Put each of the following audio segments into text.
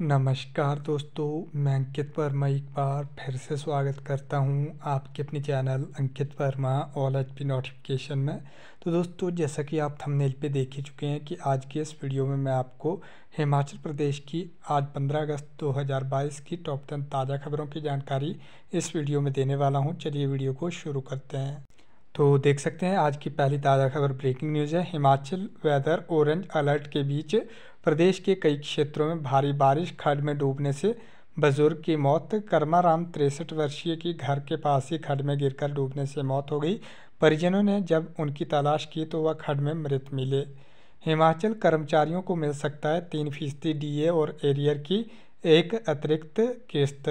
नमस्कार दोस्तों मैं अंकित वर्मा एक बार फिर से स्वागत करता हूं आपके अपने channel Ankit Verma all H P notification में तो दोस्तों जैसा कि आप थंबनेल पे देख ही चुके हैं कि आज के इस वीडियो में मैं आपको हिमाचल प्रदेश की आज 15 अगस्त 2022 की टॉप टेन ताज़ा खबरों की जानकारी इस वीडियो में देने वाला हूँ चलिए वीडियो को शुरू करते हैं तो देख सकते हैं आज की पहली ताज़ा खबर ब्रेकिंग न्यूज़ है हिमाचल वेदर ऑरेंज अलर्ट के बीच प्रदेश के कई क्षेत्रों में भारी बारिश खड में डूबने से बुजुर्ग की मौत कर्माराम तिरसठ वर्षीय की घर के पास ही खड में गिरकर डूबने से मौत हो गई परिजनों ने जब उनकी तलाश की तो वह खड में मृत मिले हिमाचल कर्मचारियों को मिल सकता है तीन फीसदी डी और एरियर की एक अतिरिक्त किस्त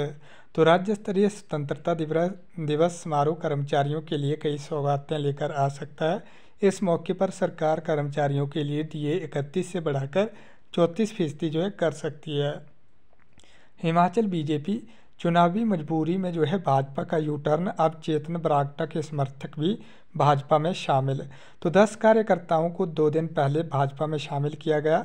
तो राज्य स्तरीय स्वतंत्रता दिवस दिवस समारोह कर्मचारियों के लिए कई सौगातें लेकर आ सकता है इस मौके पर सरकार कर्मचारियों के लिए दिए इकतीस से बढ़ाकर चौंतीस फीसदी जो है कर सकती है हिमाचल बीजेपी चुनावी मजबूरी में जो है भाजपा का यू टर्न अब चेतन बरागटा के समर्थक भी भाजपा में शामिल तो 10 कार्यकर्ताओं को दो दिन पहले भाजपा में शामिल किया गया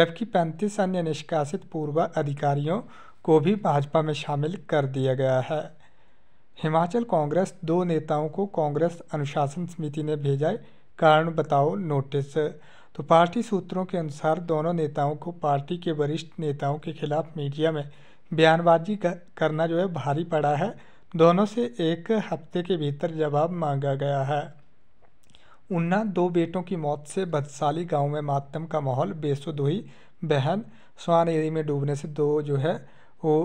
जबकि पैंतीस अन्य निष्कासित पूर्व अधिकारियों को भी भाजपा में शामिल कर दिया गया है हिमाचल कांग्रेस दो नेताओं को कांग्रेस अनुशासन समिति ने भेजा कारण बताओ नोटिस तो पार्टी सूत्रों के अनुसार दोनों नेताओं को पार्टी के वरिष्ठ नेताओं के खिलाफ मीडिया में बयानबाजी करना जो है भारी पड़ा है दोनों से एक हफ्ते के भीतर जवाब मांगा गया है उन्ना दो बेटों की मौत से बदसाली गांव में मातम का माहौल बेसुद हुई बहन स्वान एरी में डूबने से दो जो है वो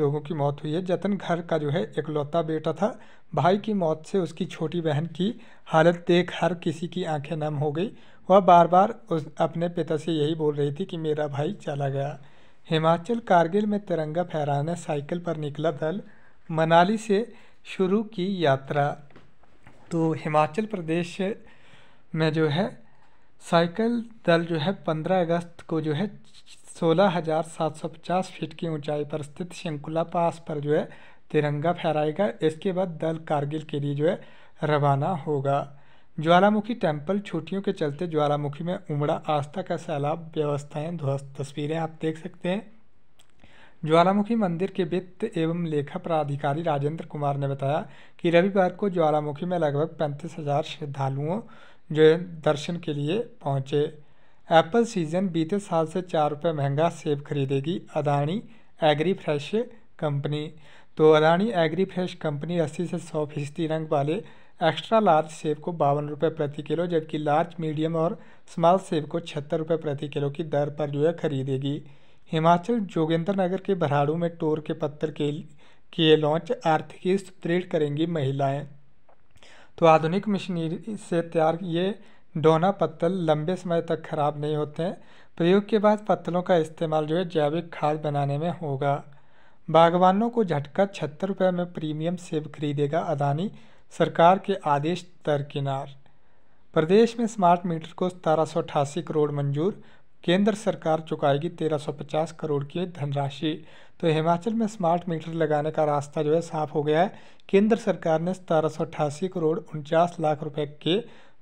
लोगों की मौत हुई है जतन घर का जो है इकलौता बेटा था भाई की मौत से उसकी छोटी बहन की हालत देख हर किसी की आंखें नम हो गई वह बार बार उस अपने पिता से यही बोल रही थी कि मेरा भाई चला गया हिमाचल कारगिल में तिरंगा फहराने साइकिल पर निकला दल मनाली से शुरू की यात्रा तो हिमाचल प्रदेश में जो है साइकिल दल जो है पंद्रह अगस्त को जो है सोलह हज़ार सात सौ पचास फीट की ऊंचाई पर स्थित शंकुला पास पर जो है तिरंगा फहराएगा इसके बाद दल कारगिल के लिए जो है रवाना होगा ज्वालामुखी टेम्पल छुट्टियों के चलते ज्वालामुखी में उमड़ा आस्था का सैलाब व्यवस्थाएं ध्वस्त तस्वीरें आप देख सकते हैं ज्वालामुखी मंदिर के वित्त एवं लेखा प्राधिकारी राजेंद्र कुमार ने बताया कि रविवार को ज्वालामुखी में लगभग पैंतीस हजार श्रद्धालुओं जो दर्शन के लिए पहुंचे एप्पल सीजन बीते साल से चार रुपये महंगा सेब खरीदेगी अदानी एग्री फ्रेश कंपनी तो अदानी एग्री फ्रेश कंपनी अस्सी से सौ फीसदी रंग वाले एक्स्ट्रा लार्ज सेब को बावन रुपये प्रति किलो जबकि लार्ज मीडियम और स्मॉल सेब को छहत्तर रुपये प्रति किलो की दर पर जो है खरीदेगी हिमाचल जोगेंद्र नगर के भराड़ू में टोर के पत्थर के किए लॉन्च आर्थिकी सुदृढ़ करेंगी महिलाएं तो आधुनिक मशीनरी से तैयार ये डोना पत्तल लंबे समय तक खराब नहीं होते हैं प्रयोग के बाद पत्तलों का इस्तेमाल जो है जैविक खाद बनाने में होगा बागवानों को झटका छहत्तर रुपये में प्रीमियम सेब खरीदेगा अदानी सरकार के आदेश दरकिनार प्रदेश में स्मार्ट मीटर को सतारह करोड़ मंजूर केंद्र सरकार चुकाएगी 1350 करोड़ की धनराशि तो हिमाचल में स्मार्ट मीटर लगाने का रास्ता जो है साफ हो गया है केंद्र सरकार ने सतारह करोड़ उनचास लाख रुपए के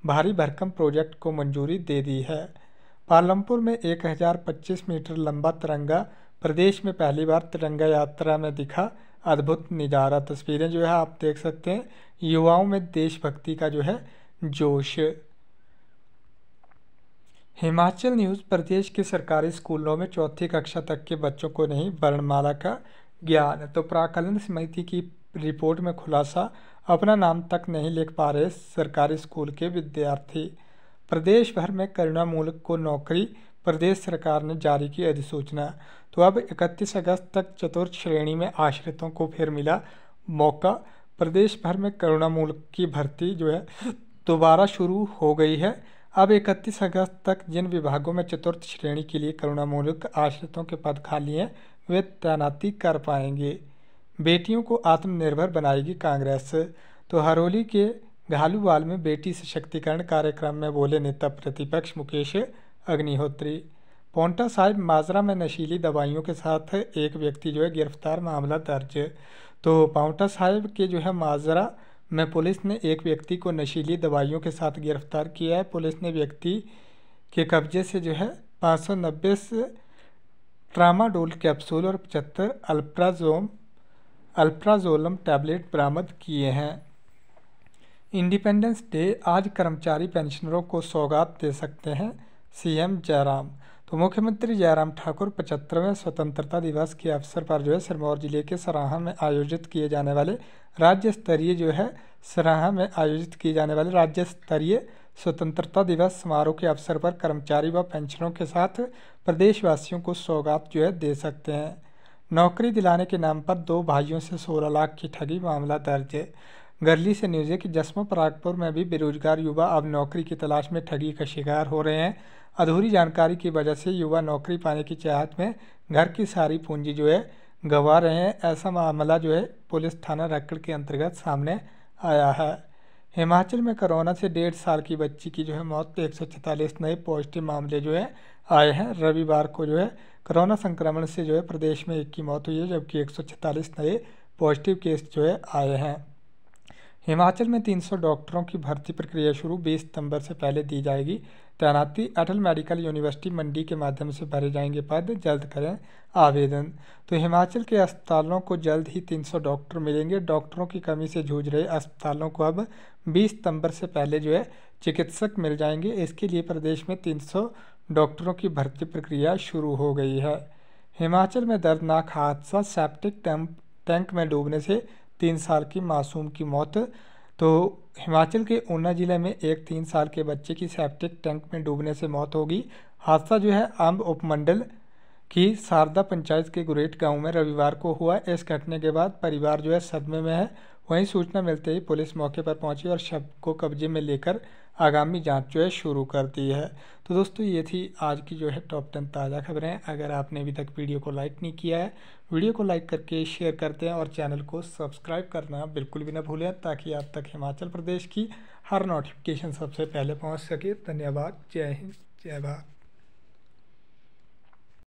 भारी भरकम प्रोजेक्ट को मंजूरी दे दी है पालमपुर में 1025 मीटर लंबा तिरंगा प्रदेश में पहली बार तिरंगा यात्रा में दिखा अद्भुत नज़ारा तस्वीरें जो है आप देख सकते हैं युवाओं में देशभक्ति का जो है जोश हिमाचल न्यूज़ प्रदेश के सरकारी स्कूलों में चौथी कक्षा तक के बच्चों को नहीं वर्णमाला का ज्ञान तो प्राकलन समिति की रिपोर्ट में खुलासा अपना नाम तक नहीं लिख पा रहे सरकारी स्कूल के विद्यार्थी प्रदेश भर में करुणामूलक को नौकरी प्रदेश सरकार ने जारी की अधिसूचना तो अब 31 अगस्त तक चतुर्थ श्रेणी में आश्रितों को फिर मिला मौका प्रदेश भर में मूल की भर्ती जो है दोबारा शुरू हो गई है अब 31 अगस्त तक जिन विभागों में चतुर्थ श्रेणी के लिए करुणामूलक आश्रितों के पद खाली हैं वे तैनाती कर पाएंगे बेटियों को आत्मनिर्भर बनाएगी कांग्रेस तो हरोली के घालूवाल में बेटी सशक्तिकरण कार्यक्रम में बोले नेता प्रतिपक्ष मुकेश अग्निहोत्री पोंटा साहिब माजरा में नशीली दवाइयों के साथ एक व्यक्ति जो है गिरफ्तार मामला दर्ज तो पाउंटा साहिब के जो है माजरा में पुलिस ने एक व्यक्ति को नशीली दवाइयों के साथ गिरफ्तार किया है पुलिस ने व्यक्ति के कब्जे से जो है पाँच सौ नब्बे ट्रामाडोल कैप्सूल और पचहत्तर अल्प्राजोम अल्प्राजोलम टैबलेट बरामद किए हैं इंडिपेंडेंस डे आज कर्मचारी पेंशनरों को सौगात दे सकते हैं सीएम जयराम तो मुख्यमंत्री जयराम ठाकुर पचहत्तरवें स्वतंत्रता दिवस के अवसर पर जो है सिरमौर जिले के सराहा में आयोजित किए जाने वाले राज्य स्तरीय जो है सराहा में आयोजित किए जाने वाले राज्य स्तरीय स्वतंत्रता दिवस समारोह के अवसर पर कर्मचारी व पेंशनों के साथ प्रदेशवासियों को सौगात जो है दे सकते हैं नौकरी दिलाने के नाम पर दो भाइयों से सोलह लाख की ठगी मामला दर्ज है गर्ली से न्यूज़ है कि जसमा परागपुर में भी बेरोजगार युवा अब नौकरी की तलाश में ठगी का शिकार हो रहे हैं अधूरी जानकारी की वजह से युवा नौकरी पाने की चाहत में घर की सारी पूंजी जो है गंवा रहे हैं ऐसा मामला जो है पुलिस थाना रक्कड़ के अंतर्गत सामने आया है हिमाचल में कोरोना से डेढ़ साल की बच्ची की जो है मौत सौ एक नए पॉजिटिव मामले जो है आए हैं रविवार को जो है कोरोना संक्रमण से जो है प्रदेश में एक की मौत हुई है जबकि एक नए पॉजिटिव केस जो है आए हैं हिमाचल में 300 डॉक्टरों की भर्ती प्रक्रिया शुरू 20 सितंबर से पहले दी जाएगी तैनाती अटल मेडिकल यूनिवर्सिटी मंडी के माध्यम से भरे जाएंगे पद जल्द करें आवेदन तो हिमाचल के अस्पतालों को जल्द ही 300 डॉक्टर मिलेंगे डॉक्टरों की कमी से जूझ रहे अस्पतालों को अब 20 सितंबर से पहले जो है चिकित्सक मिल जाएंगे इसके लिए प्रदेश में तीन डॉक्टरों की भर्ती प्रक्रिया शुरू हो गई है हिमाचल में दर्दनाक हादसा सेप्टिक टैंक में डूबने से तीन साल की मासूम की मौत तो हिमाचल के ऊना ज़िले में एक तीन साल के बच्चे की सेप्टिक टैंक में डूबने से मौत होगी हादसा जो है आम्ब उपमंडल कि शारदा पंचायत के गुरेट गांव में रविवार को हुआ इस घटने के बाद परिवार जो है सदमे में है वहीं सूचना मिलते ही पुलिस मौके पर पहुंची और शव को कब्जे में लेकर आगामी जांच जो है शुरू कर दी है तो दोस्तों ये थी आज की जो है टॉप टेन ताज़ा खबरें अगर आपने अभी तक वीडियो को लाइक नहीं किया है वीडियो को लाइक करके शेयर करते हैं और चैनल को सब्सक्राइब करना बिल्कुल भी ना भूलें ताकि आप तक हिमाचल प्रदेश की हर नोटिफिकेशन सबसे पहले पहुँच सके धन्यवाद जय हिंद जय भारत